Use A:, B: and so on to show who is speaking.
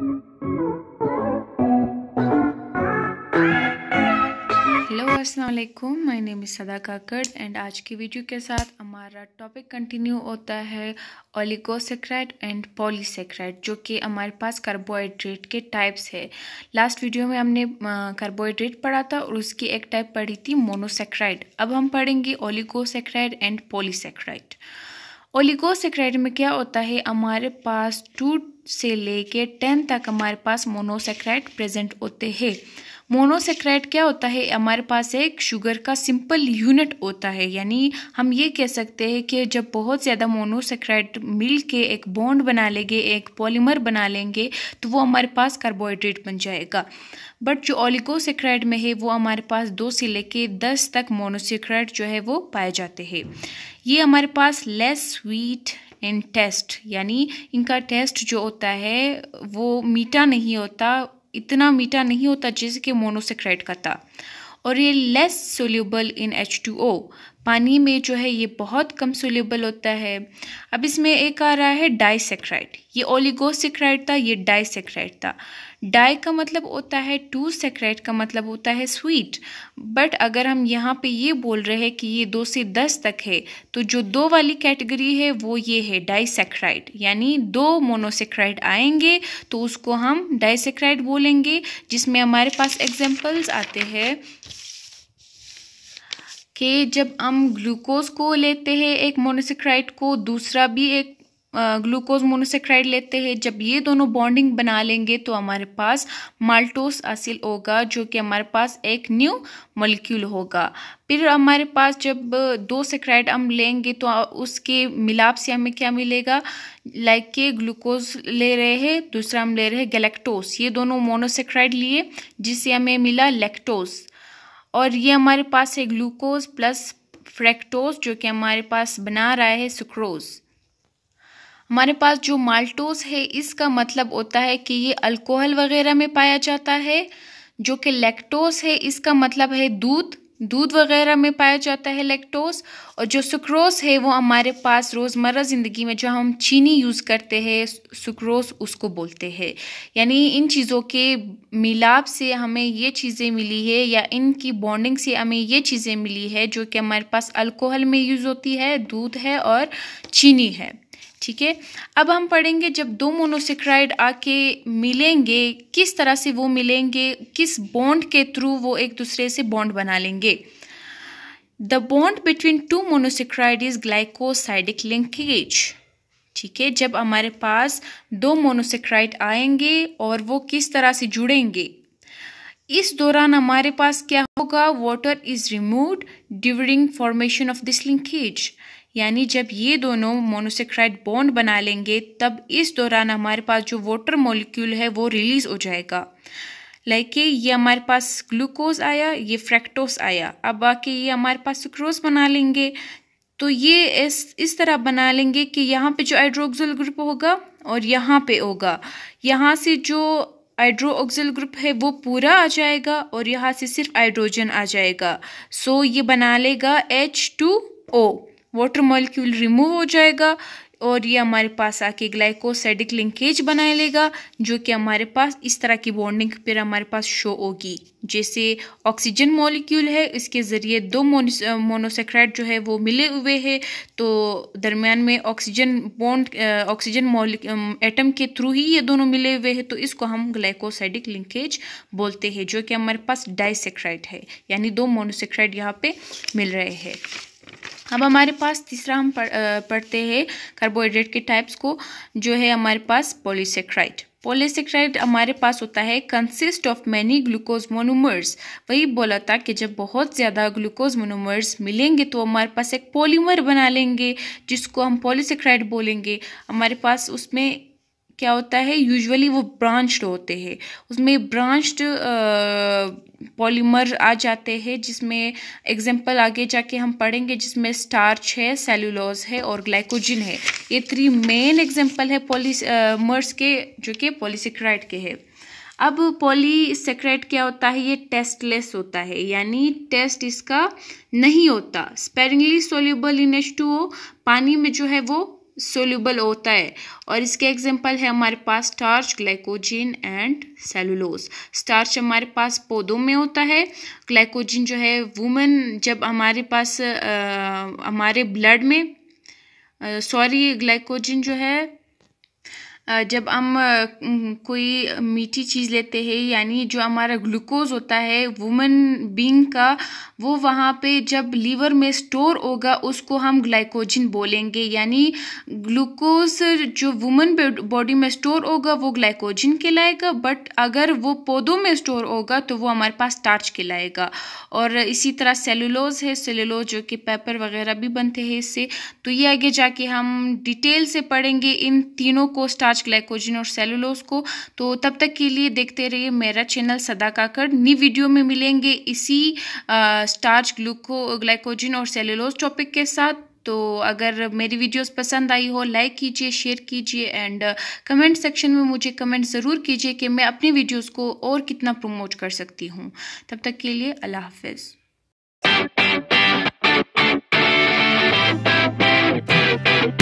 A: hello असलकुम वालेकुम name सदा काकड़ एंड आज की वीडियो के साथ हमारा टॉपिक कंटिन्यू होता है ओलिगोसेक्राइड एंड पॉलीसेक्राइट जो कि हमारे पास कार्बोहाइड्रेट के टाइप्स है लास्ट वीडियो में हमने कार्बोहाइड्रेट पढ़ा था और उसकी एक टाइप पढ़ी थी मोनोसेक्राइड अब हम पढ़ेंगे ओलिगोसेक्राइड एंड पॉलीसेक्राइट ओलिगोसेक्राइड में क्या होता है हमारे पास टू से लेके टेन तक हमारे पास मोनोसेक्राइड प्रेजेंट होते हैं मोनोसेक्राइड क्या होता है हमारे पास एक शुगर का सिंपल यूनिट होता है यानी हम ये कह सकते हैं कि जब बहुत ज़्यादा मोनोसेक्राइड मिल के एक बॉन्ड बना लेंगे एक पॉलीमर बना लेंगे तो वो हमारे पास कार्बोहाइड्रेट बन जाएगा बट जो ओलिगोसेक्राइड में है वो हमारे पास दो से लेके दस तक मोनोसेक्राइड जो है वो पाए जाते हैं ये हमारे पास लेस स्वीट एंड टेस्ट यानी इनका टेस्ट जो होता है वो मीठा नहीं होता इतना मीठा नहीं होता जैसे कि मोनोसेक्राइड का था और ये less soluble in H two O पानी में जो है ये बहुत कम सोल्यूबल होता है अब इसमें एक आ रहा है डाइसेक्राइड ये ओलिगोसेक्राइड था ये डाइसेक्राइड था डाई का मतलब होता है टू सेक्राइड का मतलब होता है स्वीट बट अगर हम यहाँ पे ये बोल रहे हैं कि ये दो से दस तक है तो जो दो वाली कैटेगरी है वो ये है डाइसेक्राइड यानी दो मोनोसेक्राइड आएंगे तो उसको हम डाइसेक्राइड बोलेंगे जिसमें हमारे पास एग्जाम्पल्स आते हैं कि जब हम ग्लूकोज को लेते हैं एक मोनोसेक्राइड को दूसरा भी एक ग्लूकोज मोनोसेक्राइड लेते हैं जब ये दोनों बॉन्डिंग बना लेंगे तो हमारे पास माल्टोस हासिल होगा जो कि हमारे पास एक न्यू मोलिक्यूल होगा फिर हमारे पास जब दो सेक्राइड हम लेंगे तो उसके मिलाप से हमें क्या मिलेगा लाइक के ग्लूकोज ले रहे हैं दूसरा हम ले रहे हैं गैलेक्टोस ये दोनों मोनोसेक्राइड लिए जिससे हमें मिला लेक्टोस और ये हमारे पास है ग्लूकोज प्लस फ्रैक्टोज जो कि हमारे पास बना रहा है सुक्रोज हमारे पास जो माल्टोज है इसका मतलब होता है कि ये अल्कोहल वगैरह में पाया जाता है जो कि लैक्टोज है इसका मतलब है दूध दूध वगैरह में पाया जाता है लैक्टोज और जो सुक्रोस है वो हमारे पास रोज़मर्रा ज़िंदगी में जो हम चीनी यूज़ करते हैं सुक्रोस उसको बोलते हैं यानी इन चीज़ों के मिलाप से हमें ये चीज़ें मिली है या इनकी बॉन्डिंग से हमें ये चीज़ें मिली है जो कि हमारे पास अल्कोहल में यूज़ होती है दूध है और चीनी है ठीक है अब हम पढ़ेंगे जब दो मोनोसेक्राइड आके मिलेंगे किस तरह से वो मिलेंगे किस बॉन्ड के थ्रू वो एक दूसरे से बॉन्ड बना लेंगे the bond between two monosaccharide is glycosidic linkage ठीक है जब हमारे पास दो मोनोसेक्राइड आएंगे और वो किस तरह से जुड़ेंगे इस दौरान हमारे पास क्या होगा water is removed during formation of this linkage यानी जब ये दोनों मोनोसेक्राइड बॉन्ड बना लेंगे तब इस दौरान हमारे पास जो वाटर मॉलिक्यूल है वो रिलीज़ हो जाएगा लाइक कि ये हमारे पास ग्लूकोज आया ये फ्रैक्टोस आया अब आके ये हमारे पास सुक्रोज बना लेंगे तो ये इस इस तरह बना लेंगे कि यहाँ पे जो हाइड्रोक्सिल ग्रुप होगा और यहाँ पे होगा यहाँ से जो हाइड्रोक्सिल ग्रुप है वो पूरा आ जाएगा और यहाँ से सिर्फ हाइड्रोजन आ जाएगा सो ये बना लेगा H two O water molecule remove हो जाएगा और ये हमारे पास आके ग्लाइकोसाइडिक लिंकेज बना लेगा जो कि हमारे पास इस तरह की बॉन्डिंग फिर हमारे पास शो होगी जैसे ऑक्सीजन मॉलिक्यूल है इसके ज़रिए दो मोनोसेक्राइड जो है वो मिले हुए हैं तो दरमियान में oxygen bond oxygen molecule atom के थ्रू ही ये दोनों मिले हुए हैं तो इसको हम ग्लाइकोसाइडिक लिंकेज बोलते हैं जो कि हमारे पास डाइसेक्राइड है यानी दो मोनोसेक्राइड यहाँ पे मिल रहे हैं अब हमारे पास तीसरा हम पढ़, पढ़ते हैं कार्बोहाइड्रेट के टाइप्स को जो है हमारे पास पॉलीसेक्राइड पॉलीसेक्राइड हमारे पास होता है consist of many glucose monomers वही बोला था कि जब बहुत ज़्यादा ग्लूकोज मोनोमर्स मिलेंगे तो हमारे पास एक पॉलीमर बना लेंगे जिसको हम पॉलीसेक्राइड बोलेंगे हमारे पास उसमें क्या होता है यूजुअली वो ब्रांच्ड होते हैं उसमें ब्रांच्ड पॉलीमर आ जाते हैं जिसमें एग्जांपल आगे जाके हम पढ़ेंगे जिसमें स्टार्च है सेलुलोज है और ग्लाइकोजिन है ये थ्री मेन एग्जांपल है पॉलीमर्स के जो कि पॉलीसेक्राइड के हैं अब पॉलीसेक्राइड क्या होता है ये टेस्टलेस होता है यानी टेस्ट इसका नहीं होता sparingly soluble in H two O पानी में जो है वो सोल्यूबल होता है और इसके एग्जांपल है हमारे पास starch glycogen and cellulose starch हमारे पास पौधों में होता है ग्लाइकोजिन जो है वुमेन जब हमारे पास आ, हमारे ब्लड में सॉरी ग्लाइकोजिन जो है जब हम कोई मीठी चीज़ लेते हैं यानी जो हमारा ग्लूकोज होता है वुमेन बींग का वो वहाँ पे जब लीवर में स्टोर होगा उसको हम ग्लाइकोजन बोलेंगे यानी ग्लूकोज जो वुमेन बॉडी में स्टोर होगा वो ग्लाइकोजन लाएगा बट अगर वो पौधों में स्टोर होगा तो वो हमारे पास स्टार्च लाएगा और इसी तरह सेलुलोज है सेलुलोज जो कि पेपर वगैरह भी बनते हैं इससे तो ये आगे जाके हम डिटेल से पढ़ेंगे इन तीनों को स्टार्च स्टार्च ग्लाइकोजन और सेलुलोज को तो तब तक के लिए देखते रहिए मेरा चैनल सदा काकड़ नई वीडियो में मिलेंगे इसी स्टार्च ग्लूको ग्लाइकोजन और सेलुलोज टॉपिक के साथ तो अगर मेरी वीडियोस पसंद आई हो लाइक कीजिए शेयर कीजिए एंड कमेंट सेक्शन में मुझे कमेंट ज़रूर कीजिए कि मैं अपनी वीडियोस को और कितना प्रमोट कर सकती हूँ तब तक के लिए अल्लाह हाफिज़